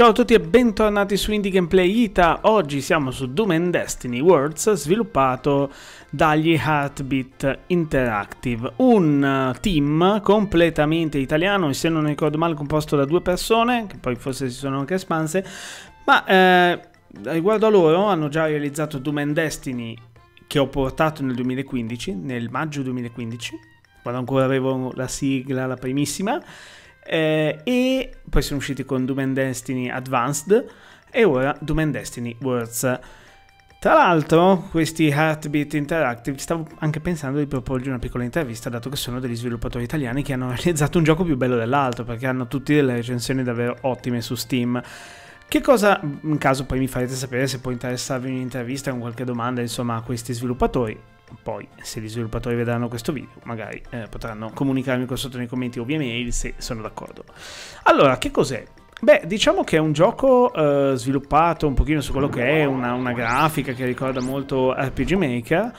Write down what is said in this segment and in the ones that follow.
Ciao a tutti e bentornati su Indie Gameplay Ita. Oggi siamo su Doom and Destiny Worlds, sviluppato dagli Heartbeat Interactive, un eh, team completamente italiano e se non ricordo male composto da due persone, che poi forse si sono anche espanse, ma eh, riguardo a loro hanno già realizzato Doom and Destiny che ho portato nel 2015, nel maggio 2015, quando ancora avevo la sigla, la primissima, eh, e poi sono usciti con Doom and Destiny Advanced e ora Doom and Destiny Worlds. Tra l'altro, questi Heartbeat Interactive, stavo anche pensando di proporgli una piccola intervista, dato che sono degli sviluppatori italiani che hanno realizzato un gioco più bello dell'altro, perché hanno tutti delle recensioni davvero ottime su Steam. Che cosa, in caso poi mi farete sapere se può interessarvi un'intervista con qualche domanda, insomma, a questi sviluppatori. Poi, se gli sviluppatori vedranno questo video, magari eh, potranno comunicarmi qua sotto nei commenti o via mail se sono d'accordo. Allora, che cos'è? Beh, diciamo che è un gioco eh, sviluppato un pochino su quello che è una, una grafica che ricorda molto RPG Maker.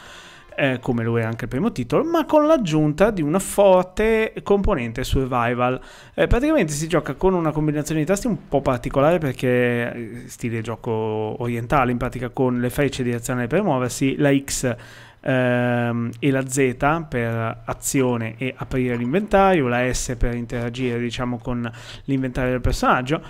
Eh, come lo è anche il primo titolo, ma con l'aggiunta di una forte componente survival. Eh, praticamente si gioca con una combinazione di tasti un po' particolare perché eh, stile gioco orientale, in pratica con le frecce direzionali per muoversi, la X ehm, e la Z per azione e aprire l'inventario, la S per interagire diciamo con l'inventario del personaggio.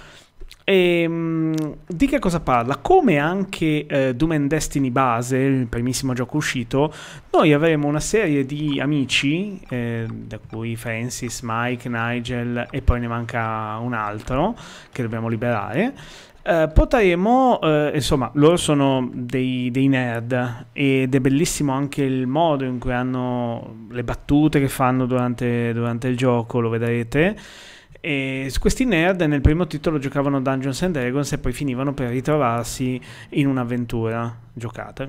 E, ehm, mh, di che cosa parla? Come anche eh, Doom and Destiny base, il primissimo gioco uscito, noi avremo una serie di amici, eh, da cui Francis, Mike, Nigel e poi ne manca un altro che dobbiamo liberare eh, potremo, eh, insomma, loro sono dei, dei, nerd ed è bellissimo anche il modo in cui hanno le battute che fanno durante, durante il gioco, lo vedrete. E questi nerd nel primo titolo giocavano Dungeons and Dragons e poi finivano per ritrovarsi in un'avventura giocata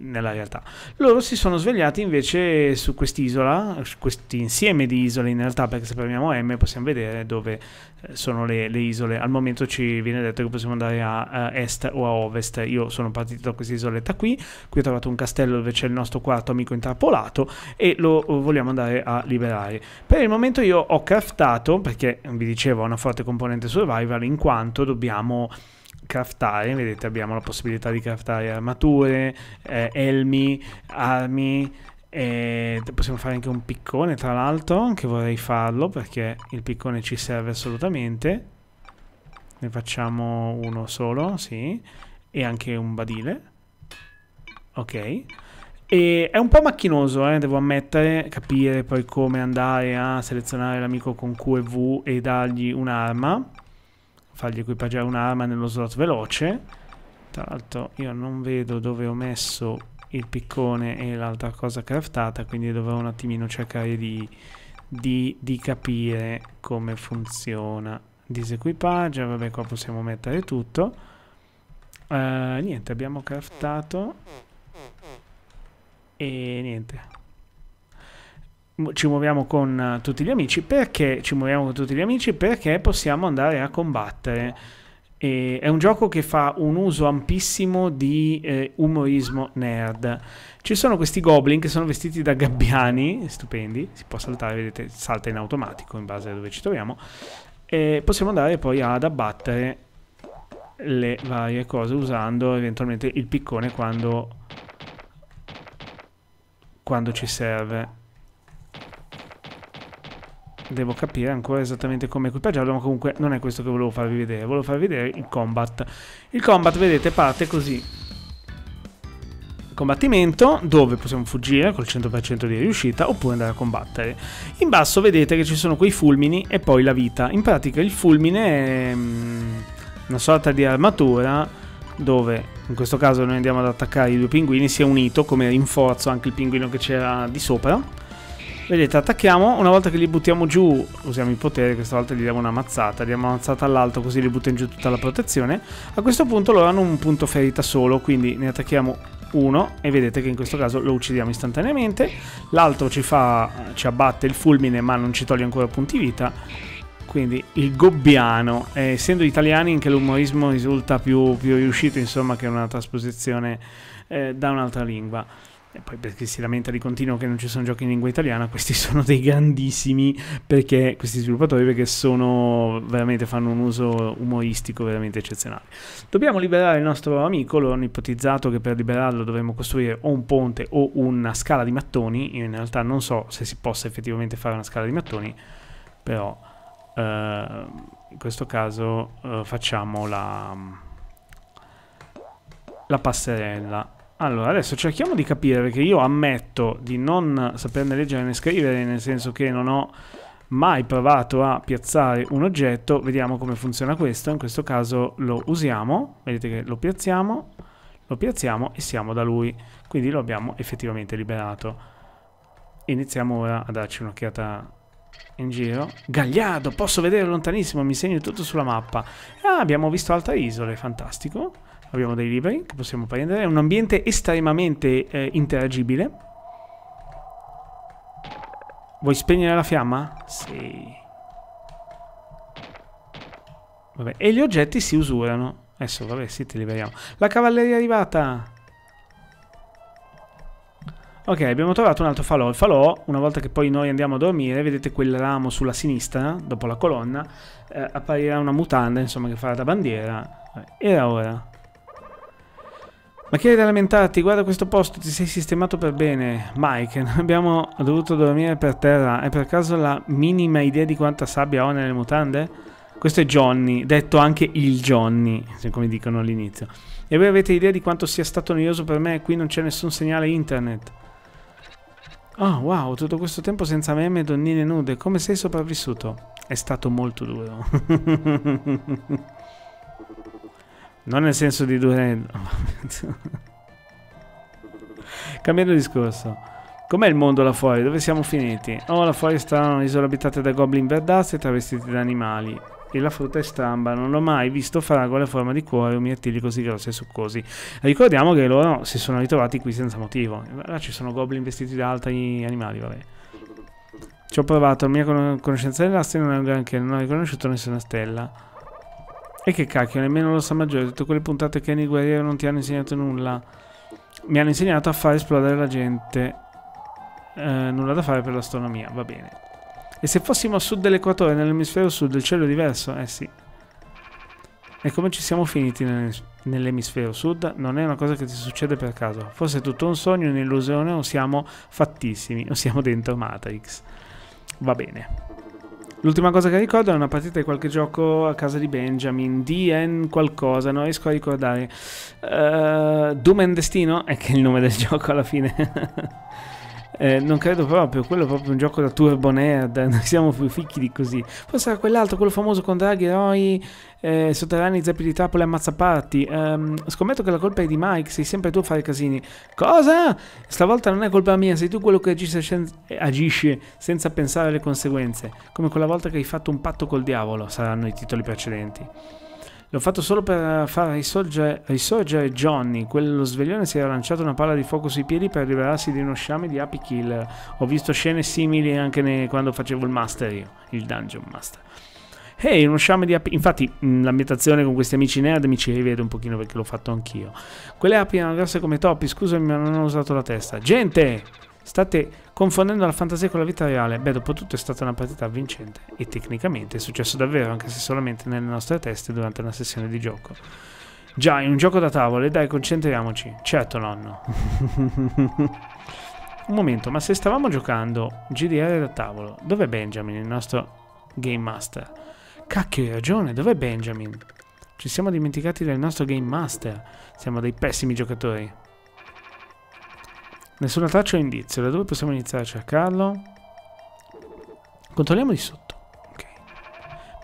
nella realtà. Loro si sono svegliati invece su quest'isola, su questi insieme di isole in realtà, perché se premiamo M possiamo vedere dove eh, sono le, le, isole. Al momento ci viene detto che possiamo andare a, a est o a ovest. Io sono partito da questa isoletta qui, qui ho trovato un castello dove c'è il nostro quarto amico intrappolato e lo vogliamo andare a liberare. Per il momento io ho craftato, perché vi dicevo ha una forte componente survival, in quanto dobbiamo craftare, vedete abbiamo la possibilità di craftare armature, eh, elmi, armi, e possiamo fare anche un piccone tra l'altro, che vorrei farlo perché il piccone ci serve assolutamente. Ne facciamo uno solo, sì, e anche un badile. Ok. E è un po' macchinoso, eh, devo ammettere, capire poi come andare a selezionare l'amico con Q e V e dargli un'arma fargli equipaggiare un'arma nello slot veloce. Tra l'altro io non vedo dove ho messo il piccone e l'altra cosa craftata, quindi dovrò un attimino cercare di, di, di capire come funziona. Disequipaggio, vabbè qua possiamo mettere tutto. Uh, niente, abbiamo craftato. E niente, ci muoviamo con eh, tutti gli amici. Perché ci muoviamo con tutti gli amici? Perché possiamo andare a combattere. E è un gioco che fa un uso ampissimo di eh, umorismo nerd. Ci sono questi goblin che sono vestiti da gabbiani, stupendi, si può saltare, vedete, salta in automatico in base a dove ci troviamo. E possiamo andare poi ad abbattere le varie cose usando eventualmente il piccone quando, quando ci serve. Devo capire ancora esattamente come equipaggiarlo, ma comunque non è questo che volevo farvi vedere. Volevo farvi vedere il combat. Il combat, vedete, parte così. Combattimento, dove possiamo fuggire col 100% di riuscita oppure andare a combattere. In basso vedete che ci sono quei fulmini e poi la vita. In pratica il fulmine è mm, una sorta di armatura dove in questo caso noi andiamo ad attaccare i due pinguini, si è unito come rinforzo anche il pinguino che c'era di sopra Vedete, attacchiamo, una volta che li buttiamo giù, usiamo i poteri, questa volta gli diamo una mazzata, diamo una mazzata all'alto così li buttiamo giù tutta la protezione. A questo punto loro hanno un punto ferita solo, quindi ne attacchiamo uno e vedete che in questo caso lo uccidiamo istantaneamente. L'altro ci, ci abbatte il fulmine ma non ci toglie ancora punti vita. Quindi il gobbiano, eh, essendo italiani anche l'umorismo risulta più, più riuscito insomma che una trasposizione eh, da un'altra lingua. E poi perché si lamenta di continuo che non ci sono giochi in lingua italiana, questi sono dei grandissimi perché questi sviluppatori perché sono veramente fanno un uso umoristico veramente eccezionale. Dobbiamo liberare il nostro amico, lo hanno ipotizzato che per liberarlo dovremmo costruire o un ponte o una scala di mattoni, io in realtà non so se si possa effettivamente fare una scala di mattoni, però eh, in questo caso eh, facciamo la, la passerella allora, adesso cerchiamo di capire, perché io ammetto di non saperne leggere né scrivere, nel senso che non ho mai provato a piazzare un oggetto. Vediamo come funziona questo. In questo caso lo usiamo, vedete che lo piazziamo, lo piazziamo e siamo da lui. Quindi lo abbiamo effettivamente liberato. Iniziamo ora a darci un'occhiata in giro. Gagliardo, posso vedere lontanissimo, mi segno tutto sulla mappa. Ah, abbiamo visto altre isole, fantastico. Abbiamo dei libri che possiamo prendere. È un ambiente estremamente eh, interagibile. Vuoi spegnere la fiamma? Sì. Vabbè, e gli oggetti si usurano. Adesso, vabbè, sì, ti liberiamo. La cavalleria è arrivata! Ok, abbiamo trovato un altro falò. Il falò, una volta che poi noi andiamo a dormire, vedete quel ramo sulla sinistra, dopo la colonna, eh, apparirà una mutanda, insomma, che farà da bandiera. Era ora. Ma che hai da lamentarti? Guarda questo posto, ti sei sistemato per bene. Mike, abbiamo dovuto dormire per terra. Hai per caso la minima idea di quanta sabbia ho nelle mutande? Questo è Johnny, detto anche il Johnny, come dicono all'inizio. E voi avete idea di quanto sia stato noioso per me? Qui non c'è nessun segnale internet. Oh, wow, tutto questo tempo senza meme e donnine nude. Come sei sopravvissuto? È stato molto duro. Non nel senso di Durello. Cambiando discorso. Com'è il mondo là fuori? Dove siamo finiti? Oh, là fuori sta un'isola abitata da goblin verdastri travestiti da animali. E la frutta è stramba, non ho mai visto fragole a forma di cuore o mirtilli così grossi e succosi. Ricordiamo che loro si sono ritrovati qui senza motivo. Là ci sono goblin vestiti da altri animali, vabbè. Ci ho provato, la mia conoscenza dell'astri non è granché, non ho riconosciuto nessuna stella. E che cacchio, nemmeno lo San Maggiore, tutte quelle puntate che Annie Guerriero non ti hanno insegnato nulla. Mi hanno insegnato a far esplodere la gente. Eh, nulla da fare per l'astronomia, va bene. E se fossimo a sud dell'equatore, nell'emisfero sud, il cielo è diverso? Eh sì. E come ci siamo finiti nell'emisfero sud? Non è una cosa che ti succede per caso. Forse è tutto un sogno, un'illusione o siamo fattissimi, o siamo dentro Matrix. Va bene. L'ultima cosa che ricordo è una partita di qualche gioco a casa di Benjamin, DN qualcosa, non riesco a ricordare. Uh, Doom and Destino? È che è il nome del gioco alla fine. Eh, non credo proprio, quello è proprio un gioco da turbo nerd, non eh, siamo più ficchi di così. Poi sarà quell'altro, quello famoso con draghi, eroi, eh, sotterranei, zappi di trappole, ammazzaparti. Um, scommetto che la colpa è di Mike, sei sempre tu a fare casini. Cosa? Stavolta non è colpa mia, sei tu quello che agisce, eh, agisce senza pensare alle conseguenze. Come quella volta che hai fatto un patto col diavolo, saranno i titoli precedenti. L'ho fatto solo per far risorgere, risorgere Johnny. Quello sveglione si era lanciato una palla di fuoco sui piedi per liberarsi di uno sciame di api killer. Ho visto scene simili anche nei, quando facevo il master io, il dungeon master. Ehi, uno sciame di api. Infatti, l'ambientazione con questi amici nerd mi ci rivede un pochino perché l'ho fatto anchio. Quelle api erano grosse come topi. Scusami, ma non ho usato la testa. Gente, state confondendo la fantasia con la vita reale. Beh, dopo tutto è stata una partita vincente e tecnicamente è successo davvero, anche se solamente nelle nostre teste durante una sessione di gioco. Già, in un gioco da tavole, dai, concentriamoci. Certo, nonno. un momento, ma se stavamo giocando GDR da tavolo, dov'è Benjamin, il nostro Game Master? Cacchio, hai ragione, dov'è Benjamin? Ci siamo dimenticati del nostro Game Master. Siamo dei pessimi giocatori. Nessuna traccia o indizio. Da dove possiamo iniziare a cercarlo? Controlliamo di sotto. Ok.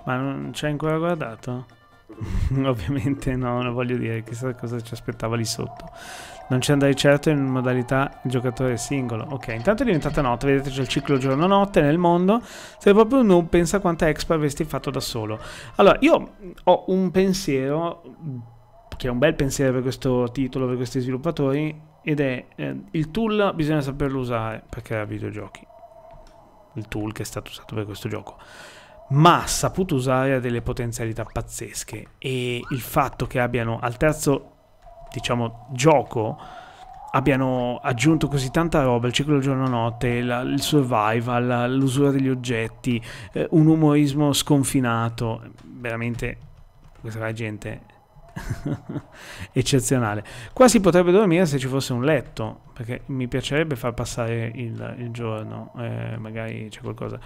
Ma non ci hai ancora guardato? Ovviamente no, non voglio dire. Chissà cosa ci aspettava lì sotto. Non ci andai certo in modalità giocatore singolo. Ok, intanto è diventata notte, vedete c'è il ciclo giorno-notte nel mondo. Se proprio non pensa quanta expo avresti fatto da solo. Allora, io ho un pensiero, che è un bel pensiero per questo titolo, per questi sviluppatori, ed è eh, il tool bisogna saperlo usare per creare videogiochi il tool che è stato usato per questo gioco ma ha saputo usare delle potenzialità pazzesche e il fatto che abbiano al terzo diciamo gioco abbiano aggiunto così tanta roba, il ciclo giorno-notte, il survival, l'usura degli oggetti, eh, un umorismo sconfinato, veramente questa gente eccezionale. Qua si potrebbe dormire se ci fosse un letto, perché mi piacerebbe far passare il, il giorno, eh, magari c'è qualcosa.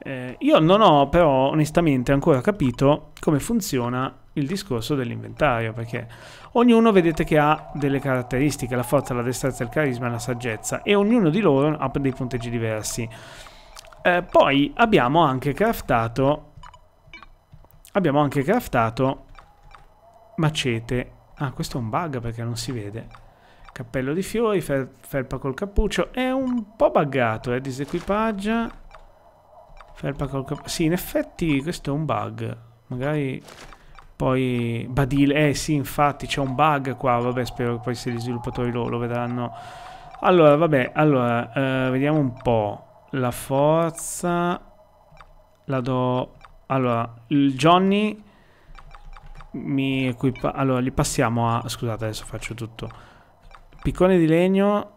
Eh, io non ho però onestamente ancora capito come funziona il discorso dell'inventario, perché ognuno vedete che ha delle caratteristiche, la forza, la destrezza, il carisma, e la saggezza, e ognuno di loro ha dei punteggi diversi. Eh, poi abbiamo anche craftato... Abbiamo anche craftato Macete. Ah, questo è un bug perché non si vede. Cappello di fiori, fel felpa col cappuccio. È un po' buggato, eh, disequipaggia. Felpa col cappuccio. Sì, in effetti questo è un bug. Magari poi Badile. Eh sì, infatti c'è un bug qua. Vabbè, spero che poi se gli sviluppatori lo, lo vedranno. Allora, vabbè, allora, eh, vediamo un po'. La forza... La do... Allora, il Johnny mi equipa... Allora, li passiamo a... Scusate, adesso faccio tutto. Piccone di legno.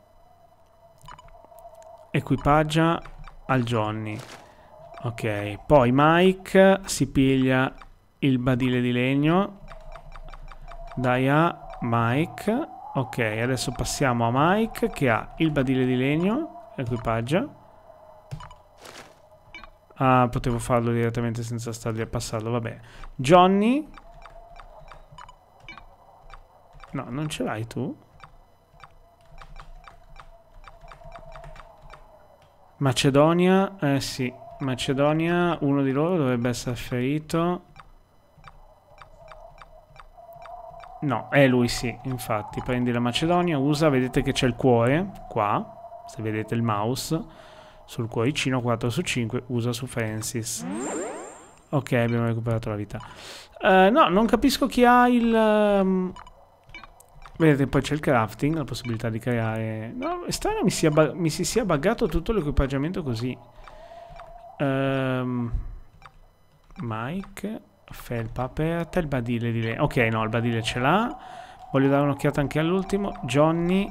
Equipaggia al Johnny. Ok, poi Mike si piglia il badile di legno. Dai a Mike. Ok, adesso passiamo a Mike che ha il badile di legno. Equipaggia. Ah, potevo farlo direttamente senza stargli a passarlo, vabbè. Johnny No, non ce l'hai tu? Macedonia, eh sì, Macedonia, uno di loro dovrebbe essere ferito. No, è lui sì, infatti. Prendi la Macedonia, usa, vedete che c'è il cuore, qua, se vedete il mouse, sul cuoricino 4 su 5, usa su Francis. Ok, abbiamo recuperato la vita. Uh, no, non capisco chi ha il... Um... Vedete, poi c'è il crafting, la possibilità di creare... No, è strano mi, sia mi si sia buggato tutto l'equipaggiamento così. Um, Mike, felpa aperta, il badile di lei. Ok, no, il badile ce l'ha. Voglio dare un'occhiata anche all'ultimo. Johnny...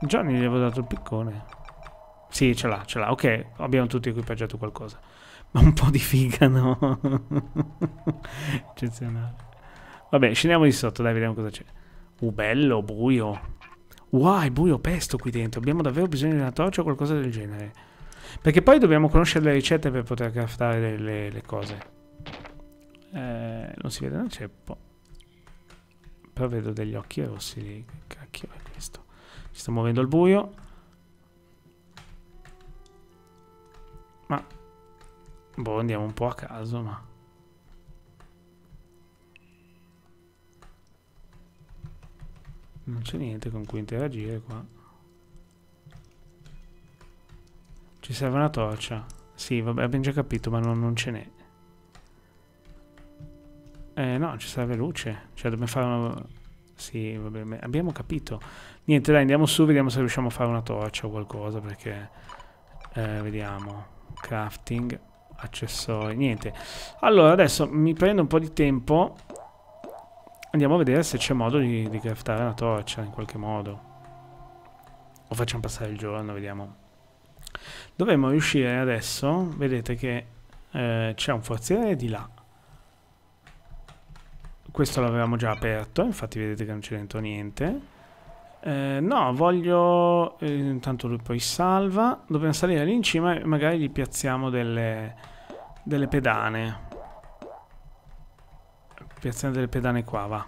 Johnny gli avevo dato il piccone. Sì, ce l'ha, ce l'ha. Ok, abbiamo tutti equipaggiato qualcosa. Ma un po' di figa, no? Eccezionale. Vabbè, scendiamo di sotto, dai, vediamo cosa c'è. Uh, bello, buio. Wow, è buio pesto qui dentro. Abbiamo davvero bisogno di una torcia o qualcosa del genere. Perché poi dobbiamo conoscere le ricette per poter craftare le, le, le cose. Eh, non si vede un ceppo. Però vedo degli occhi rossi lì. Cacchio è questo? Si sta muovendo il buio. Ma... Boh, andiamo un po' a caso, ma... non c'è niente con cui interagire qua ci serve una torcia sì vabbè abbiamo già capito ma non, non ce n'è eh no ci serve luce cioè dobbiamo fare una sì vabbè abbiamo capito niente dai andiamo su vediamo se riusciamo a fare una torcia o qualcosa perché eh, vediamo crafting accessori niente allora adesso mi prendo un po' di tempo Andiamo a vedere se c'è modo di, di craftare una torcia in qualche modo. O facciamo passare il giorno, vediamo. Dovremmo riuscire adesso, vedete che eh, c'è un forziere di là. Questo l'avevamo già aperto, infatti vedete che non c'è dentro niente. Eh, no, voglio... Eh, intanto lui poi salva. Dobbiamo salire lì in cima e magari gli piazziamo delle, delle pedane. Piazzare delle pedane qua, va.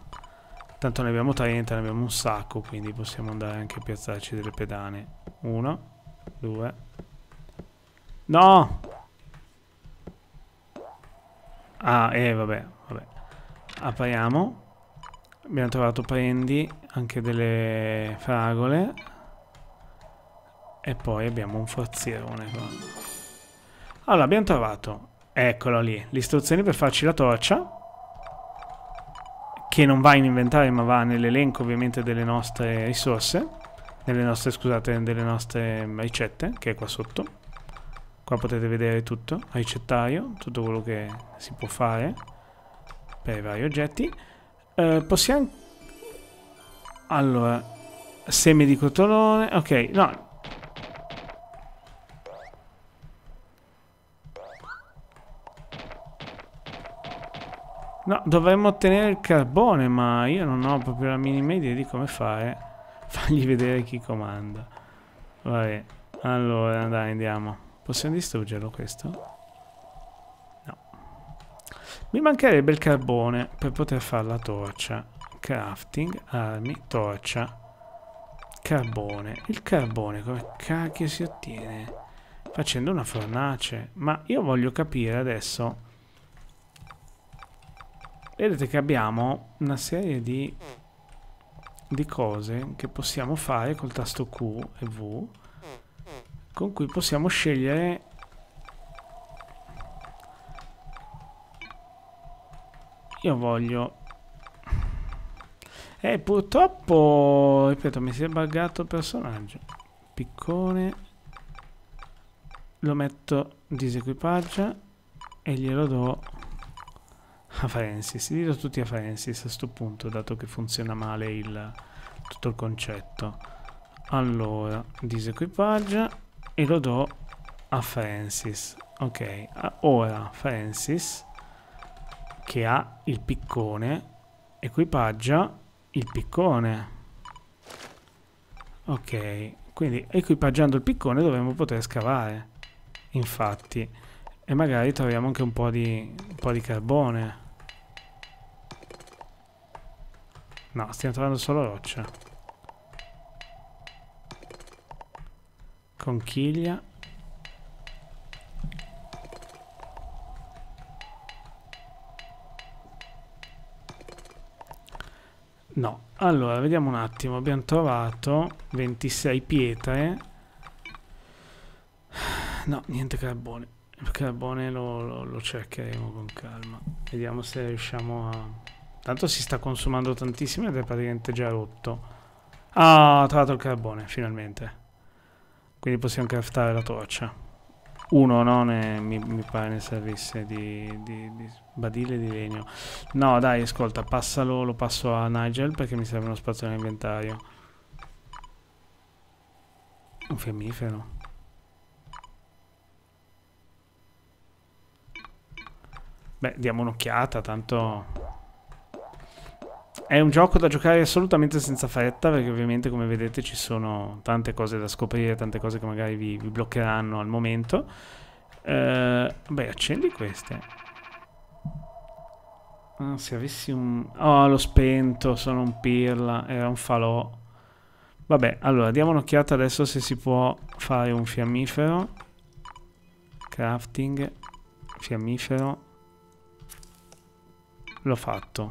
Tanto ne abbiamo 30, ne abbiamo un sacco, quindi possiamo andare anche a piazzarci delle pedane. Uno, due. No! Ah, eh, vabbè, vabbè. Apriamo. Abbiamo trovato prendi, anche delle fragole. E poi abbiamo un forzierone qua. Allora, abbiamo trovato... Eccolo lì, le istruzioni per farci la torcia che non va in inventario ma va nell'elenco ovviamente delle nostre risorse, delle nostre, scusate, delle nostre mm, ricette, che è qua sotto. Qua potete vedere tutto, ricettario, tutto quello che si può fare per i vari oggetti. Eh, possiamo... Allora, semi di cotolone, ok, no, No, dovremmo ottenere il carbone, ma io non ho proprio la minima idea di come fare. Fagli vedere chi comanda. Vabbè, allora, dai, andiamo. Possiamo distruggerlo questo? No. Mi mancherebbe il carbone per poter fare la torcia. Crafting, armi, torcia. Carbone. Il carbone come cacchio si ottiene? Facendo una fornace. Ma io voglio capire adesso Vedete che abbiamo una serie di, di cose che possiamo fare col tasto Q e V con cui possiamo scegliere io voglio e eh, purtroppo ripeto mi si è buggato il personaggio piccone lo metto disequipaggia e glielo do a Faensis, dillo tutti a Faensis a sto punto, dato che funziona male il, tutto il concetto. Allora, disequipaggio e lo do a Francis. Ok, ora Francis, che ha il piccone, equipaggia il piccone. Ok, quindi equipaggiando il piccone dovremmo poter scavare, infatti. E magari troviamo anche un po' di, un po di carbone. No, stiamo trovando solo roccia. Conchiglia. No, allora vediamo un attimo, abbiamo trovato 26 pietre. No, niente carbone. Il carbone lo, lo, lo cercheremo con calma. Vediamo se riusciamo a... Tanto si sta consumando tantissimo ed è praticamente già rotto. Ah, ho trovato il carbone, finalmente. Quindi possiamo craftare la torcia. Uno no? è, mi, mi, pare ne servisse di, di, di, badile di legno. No, dai, ascolta, passalo, lo passo a Nigel perché mi serve uno spazio nell'inventario. Un fiammifero. Beh, diamo un'occhiata, tanto è un gioco da giocare assolutamente senza fretta, perché ovviamente come vedete ci sono tante cose da scoprire, tante cose che magari vi, vi bloccheranno al momento. Eh, beh, accendi queste. Ah, se avessi un... Oh, l'ho spento, sono un pirla, era un falò. Vabbè, allora, diamo un'occhiata adesso se si può fare un fiammifero. Crafting, fiammifero. L'ho fatto.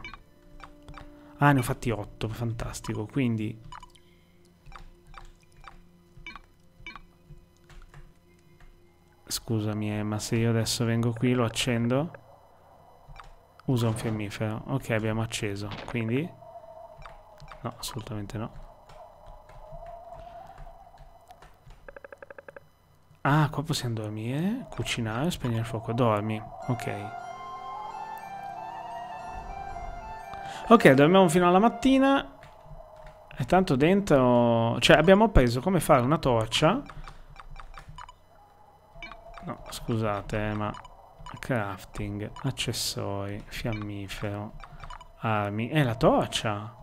Ah, ne ho fatti 8, fantastico. Quindi... Scusami, eh, ma se io adesso vengo qui, lo accendo? Usa un fiammifero. Ok, abbiamo acceso. Quindi... No, assolutamente no. Ah, qua possiamo dormire, cucinare, spegnere il fuoco. Dormi, ok. Ok, dormiamo fino alla mattina. E tanto dentro... Cioè, abbiamo preso come fare una torcia. No, scusate, ma... Crafting, accessori, fiammifero, armi... E la torcia!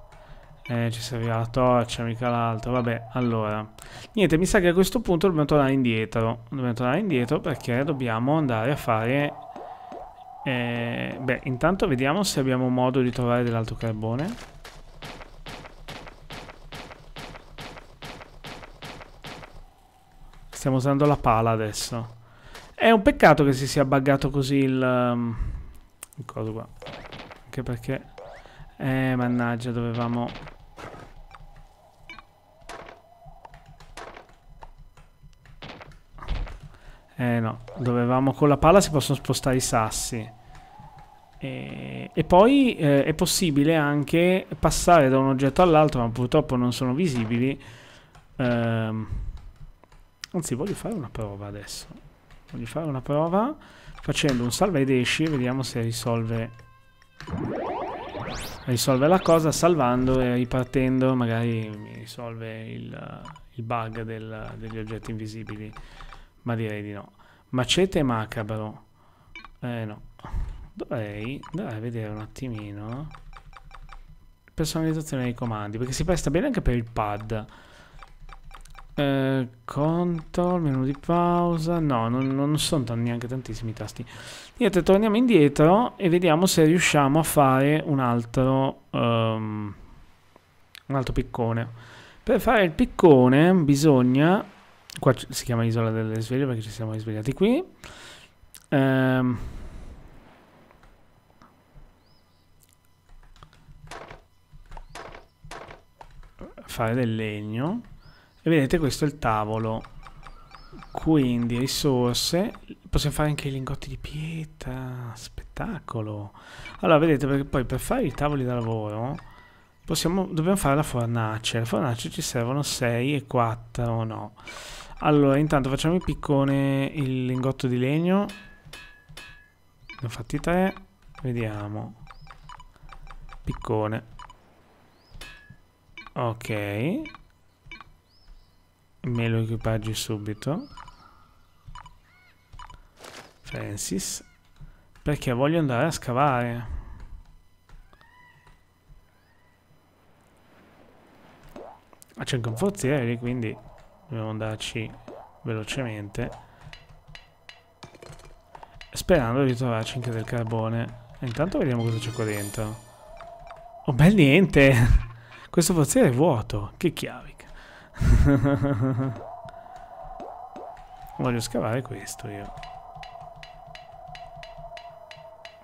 Eh, ci serviva la torcia, mica l'altro. Vabbè, allora. Niente, mi sa che a questo punto dobbiamo tornare indietro. Dobbiamo tornare indietro perché dobbiamo andare a fare eh, beh, intanto vediamo se abbiamo modo di trovare dell'altro carbone. Stiamo usando la pala adesso. È un peccato che si sia buggato così il... Um, il coso qua. Anche perché... Eh, mannaggia, dovevamo... Eh no, dovevamo con la palla si possono spostare i sassi. E, e poi eh, è possibile anche passare da un oggetto all'altro, ma purtroppo non sono visibili. Ehm, anzi, voglio fare una prova adesso. Voglio fare una prova facendo un salva ed esci, vediamo se risolve risolve la cosa salvando e ripartendo magari mi risolve il, il bug del, degli oggetti invisibili ma direi di no. Macete macabro. Eh no. Dovrei, andare a vedere un attimino. Personalizzazione dei comandi, perché si presta bene anche per il pad. Eh, control, menu di pausa. No, non, non sono neanche tantissimi i tasti. Niente, torniamo indietro e vediamo se riusciamo a fare un altro, um, un altro piccone. Per fare il piccone bisogna Qua si chiama Isola delle Sveglie perché ci siamo risvegliati qui. Ehm... fare del legno e vedete questo è il tavolo quindi risorse possiamo fare anche i lingotti di pietra spettacolo allora vedete perché poi per fare i tavoli da lavoro possiamo, dobbiamo fare la fornace la fornace ci servono 6 e 4 no allora, intanto facciamo il piccone, il lingotto di legno. Ne ho fatti tre. Vediamo. Piccone. Ok. Me lo equipaggi subito. Francis. Perché voglio andare a scavare. Ma c'è anche un forziere lì, quindi dobbiamo andarci velocemente sperando di trovarci anche del carbone intanto vediamo cosa c'è qua dentro oh bel niente questo forziere è vuoto che chiavi voglio scavare questo io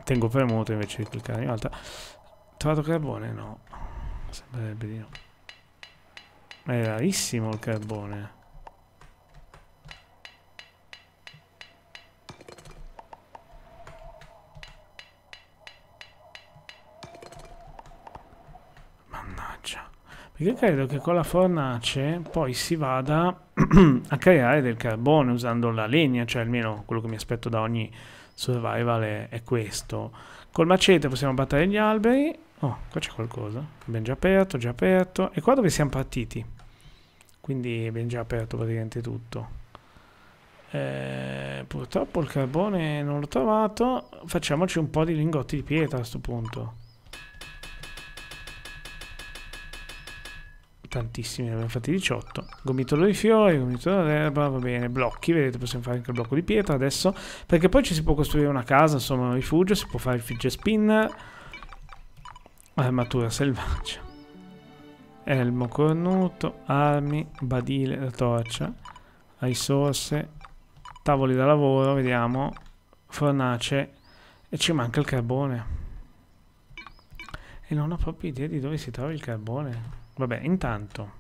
tengo premuto invece di cliccare in alta trovato carbone? no sembrerebbe di no ma è rarissimo il carbone Perché credo che con la fornace poi si vada a creare del carbone usando la legna, cioè almeno quello che mi aspetto da ogni survival è, è questo. Col macete possiamo abbattere gli alberi. Oh, qua c'è qualcosa. Abbiamo già aperto, già aperto. E qua dove siamo partiti? Quindi abbiamo già aperto praticamente tutto. Eh, purtroppo il carbone non l'ho trovato. Facciamoci un po' di lingotti di pietra a questo punto. tantissimi, ne abbiamo fatti 18. Gomitolo di fiori, gomitolo d'erba, va bene, blocchi, vedete possiamo fare anche il blocco di pietra adesso, perché poi ci si può costruire una casa, insomma un rifugio, si può fare il fidget spinner, armatura selvaggia, elmo cornuto, armi, badile, la torcia, risorse, tavoli da lavoro, vediamo, fornace e ci manca il carbone. E non ho proprio idea di dove si trova il carbone. Vabbè, intanto.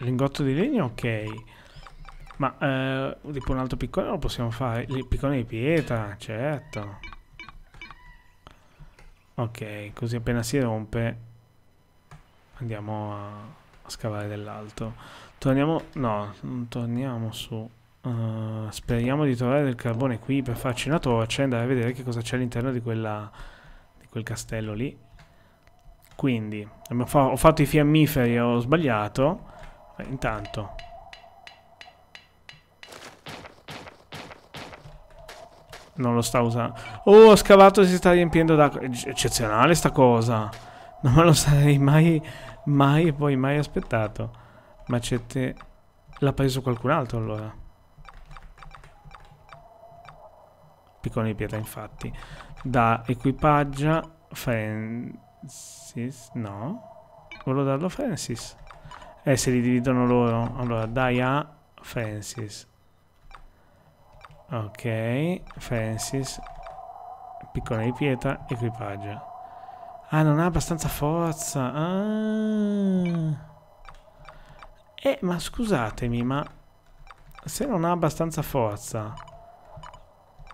Lingotto di legno, ok. Ma eh, tipo un altro piccone lo possiamo fare. Il piccone di pietra, certo. Ok, così appena si rompe andiamo a, a scavare dell'altro Torniamo... No, non torniamo su. Uh, speriamo di trovare del carbone qui per farci una torcia e andare a vedere che cosa c'è all'interno di, di quel castello lì. Quindi, ho fatto i fiammiferi e ho sbagliato. Eh, intanto. Non lo sta usando. Oh, ho scavato si sta riempiendo d'acqua. Eccezionale sta cosa. Non me lo sarei mai, mai e poi mai aspettato. Macete. L'ha preso qualcun altro allora. Piccone di pietra, infatti. Da equipaggia. Fren Francis? No. Volevo darlo a Francis. Eh, se li dividono loro. Allora, dai a Francis. Ok, Francis. Piccone di pietra, equipaggio. Ah, non ha abbastanza forza. Ah. Eh, ma scusatemi, ma... Se non ha abbastanza forza...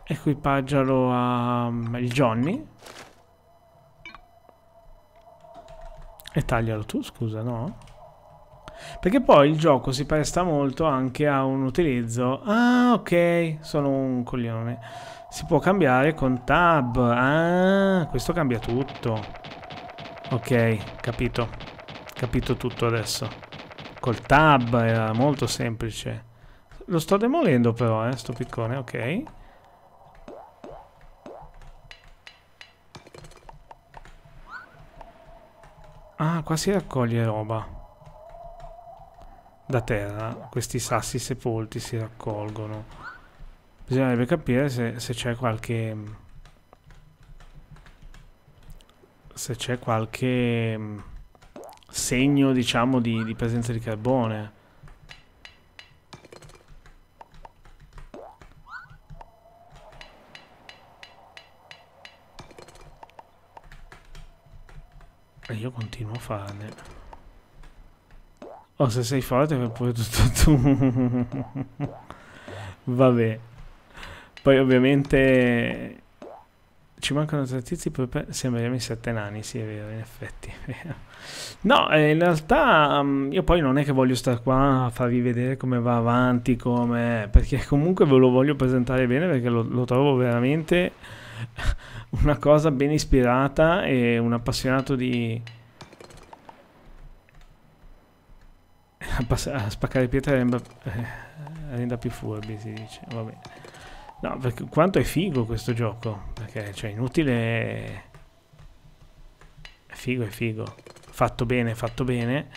Equipaggialo a... Ah, um, il Johnny. E taglialo tu, scusa, no? Perché poi il gioco si presta molto anche a un utilizzo... Ah, ok, sono un coglione. Si può cambiare con tab. Ah, questo cambia tutto. Ok, capito. Capito tutto adesso. Col tab era molto semplice. Lo sto demolendo però, eh, sto piccone, ok. Ah, qua si raccoglie roba. Da terra, questi sassi sepolti si raccolgono. Bisognerebbe capire se, se c'è qualche... Se c'è qualche mm, segno, diciamo, di, di presenza di carbone. io continuo a farle. Oh, se sei forte per pure tutto tu. Vabbè. Poi ovviamente ci mancano tre tizi per sembriamo i sette nani, sì è vero, in effetti. No, eh, in realtà mm, io poi non è che voglio stare qua a farvi vedere come va avanti, come... perché comunque ve lo voglio presentare bene perché lo, lo trovo veramente una cosa ben ispirata e un appassionato di... A spaccare pietre renda, eh, renda più furbi, si dice. Vabbè. No, perché quanto è figo questo gioco. Perché, cioè, inutile... È figo, è figo. Fatto bene, fatto bene.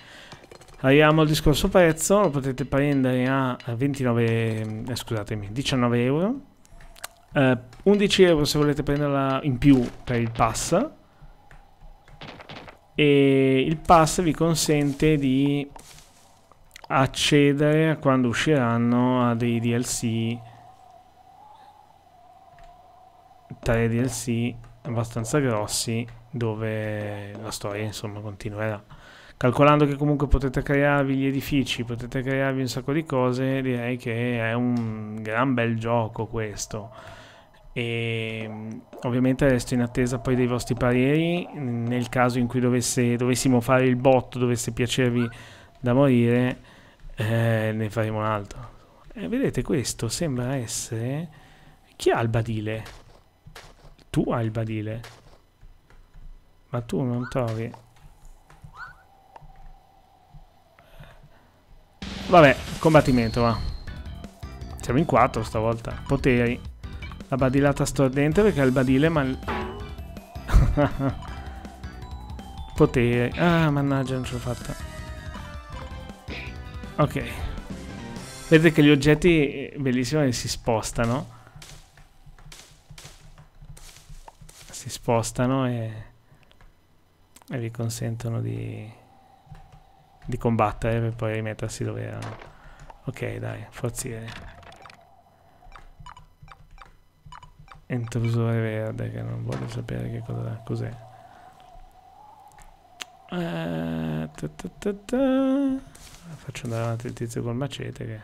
Arriviamo al discorso prezzo, lo potete prendere a 29, eh, scusatemi, 19 euro eh, 11 euro se volete prenderla in più per il pass e il pass vi consente di accedere quando usciranno a dei DLC 3 DLC abbastanza grossi dove la storia insomma continuerà calcolando che comunque potete crearvi gli edifici potete crearvi un sacco di cose direi che è un gran bel gioco questo e ehm, ovviamente resto in attesa poi dei vostri pareri nel caso in cui dovesse, dovessimo fare il botto dovesse piacervi da morire eh, ne faremo un altro eh, vedete questo sembra essere chi ha il badile? tu hai il badile ma tu non trovi vabbè combattimento va siamo in quattro stavolta poteri la badilata stordente perché ha il badile ma... Potere. Ah, mannaggia, non ce l'ho fatta. Ok. Vedete che gli oggetti, eh, bellissimo, eh, si spostano. Si spostano e... E vi consentono di... Di combattere per poi rimettersi dove erano. Ok, dai, forziere. intrusore verde che non voglio sapere che cosa cos'è. Eh, Faccio andare avanti il tizio col macete che...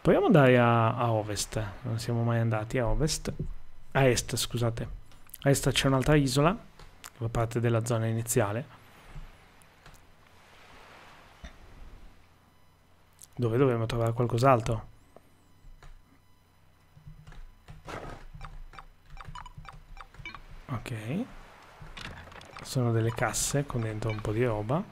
Proviamo ad andare a, a, ovest, non siamo mai andati a ovest, a est scusate. A est c'è un'altra isola che fa parte della zona iniziale. Dove dovremmo trovare qualcos'altro? Ok. Sono delle casse con dentro un po' di roba.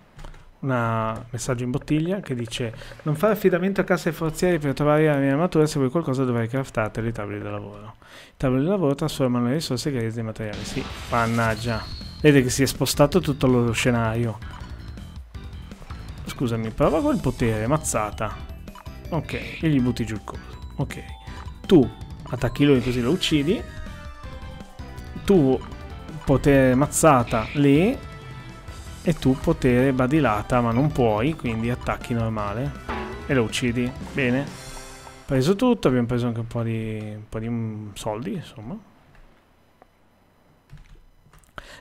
Un messaggio in bottiglia che dice non fare affidamento a casse forzieri per trovare armi e armature, se vuoi qualcosa dovrai craftarteli i tavoli di lavoro. I tavoli di lavoro trasformano le risorse grezze resi in materiali. Sì, mannaggia. Vedete che si è spostato tutto lo scenario. Scusami, prova col potere, mazzata. Ok, e gli butti giù il coso. Ok. Tu attacchi lui così lo uccidi tu potere mazzata lì e tu potere badilata ma non puoi quindi attacchi normale e lo uccidi bene preso tutto abbiamo preso anche un po' di, un po di mm, soldi insomma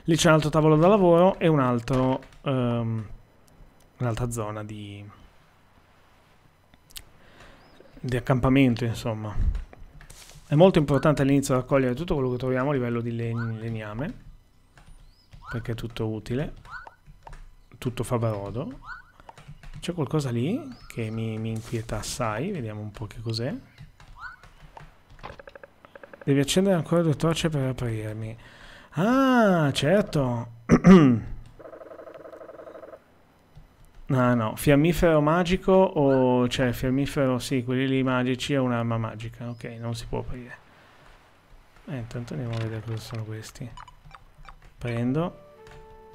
lì c'è un altro tavolo da lavoro e un altro um, un'altra zona di di accampamento insomma è molto importante all'inizio raccogliere tutto quello che troviamo a livello di legname, perché è tutto utile, tutto fa barodo. C'è qualcosa lì che mi, mi inquieta assai, vediamo un po' che cos'è. Devi accendere ancora due torce per aprirmi. Ah, certo! No, ah, no, fiammifero magico o cioè fiammifero, sì, quelli lì magici è un'arma magica, ok, non si può aprire. Eh, intanto andiamo a vedere cosa sono questi. Prendo.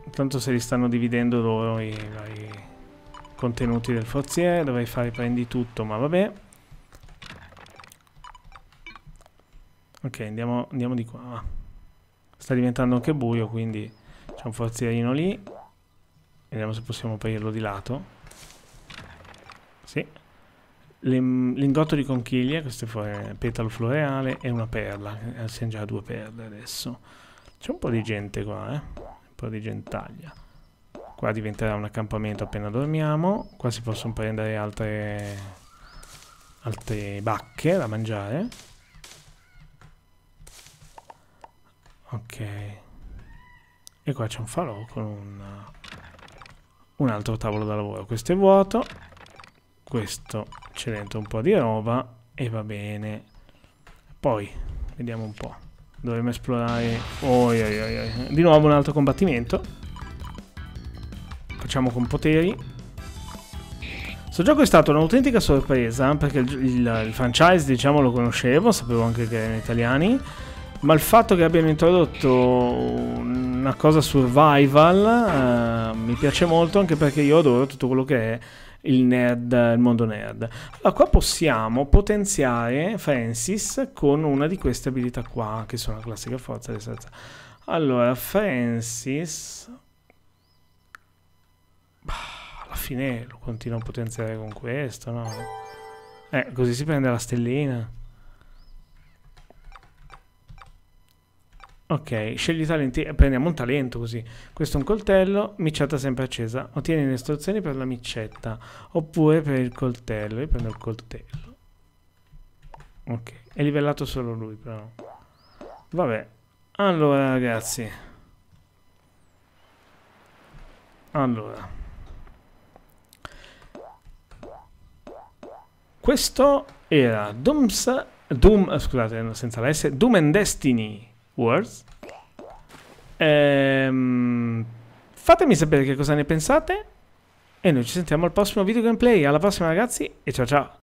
Intanto se li stanno dividendo loro i vari contenuti del forziere, dovrei fare prendi tutto, ma vabbè. Ok, andiamo, andiamo di qua, Sta diventando anche buio, quindi c'è un forzierino lì. Vediamo se possiamo aprirlo di lato. Sì. Lingotto di conchiglia, questo è petalo floreale e una perla. Eh, siamo già due perle adesso. C'è un po' di gente qua, eh. Un po' di gentaglia. Qua diventerà un accampamento appena dormiamo. Qua si possono prendere altre, altre bacche da mangiare. Ok. E qua c'è un falò con un un altro tavolo da lavoro. Questo è vuoto, questo c'è dentro un po' di roba e va bene. Poi, vediamo un po'. Dovremmo esplorare... Oi, oi, oi, io. Di nuovo un altro combattimento. Facciamo con poteri. Questo gioco è stato un'autentica sorpresa perché il, il, il franchise, diciamo, lo conoscevo, sapevo anche che erano italiani ma il fatto che abbiano introdotto una cosa survival eh, mi piace molto anche perché io adoro tutto quello che è il nerd, il mondo nerd. Allora, qua possiamo potenziare Francis con una di queste abilità qua, che sono la classica forza di resistenza. Allora, Francis... Alla fine lo continuo a potenziare con questo, no? Eh, così si prende la stellina. Ok, scegli talenti e prendiamo un talento così. Questo è un coltello, micciata sempre accesa. Ottieni le istruzioni per la micetta oppure per il coltello. Io prendo il coltello. Ok, è livellato solo lui però. Vabbè, allora ragazzi. Allora. Questo era Dooms... Doom, scusate, senza la S, Doom and Destiny Wars. Ehm, fatemi sapere che cosa ne pensate. E noi ci sentiamo al prossimo video gameplay. Alla prossima ragazzi e ciao ciao.